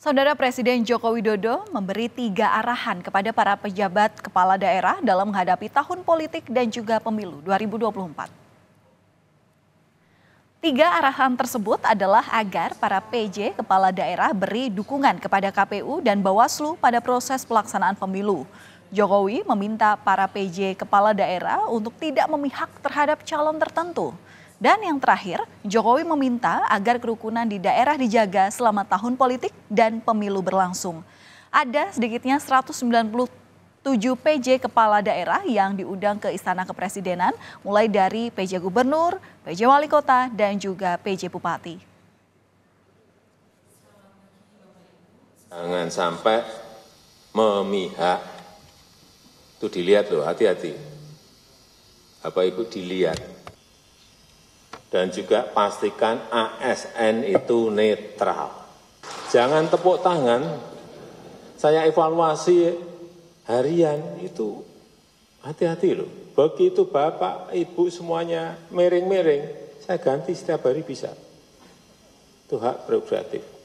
Saudara Presiden Joko Widodo memberi tiga arahan kepada para pejabat kepala daerah dalam menghadapi tahun politik dan juga pemilu 2024. Tiga arahan tersebut adalah agar para PJ kepala daerah beri dukungan kepada KPU dan Bawaslu pada proses pelaksanaan pemilu. Jokowi meminta para PJ kepala daerah untuk tidak memihak terhadap calon tertentu. Dan yang terakhir, Jokowi meminta agar kerukunan di daerah dijaga selama tahun politik dan pemilu berlangsung. Ada sedikitnya 197 PJ kepala daerah yang diundang ke Istana Kepresidenan, mulai dari PJ Gubernur, PJ Wali Kota, dan juga PJ Bupati. Jangan sampai memihak, itu dilihat loh, hati-hati. Bapak Ibu dilihat, dan juga pastikan ASN itu netral. Jangan tepuk tangan, saya evaluasi harian itu hati-hati loh. Begitu Bapak, Ibu semuanya miring-miring, saya ganti setiap hari bisa. Itu hak prerogatif.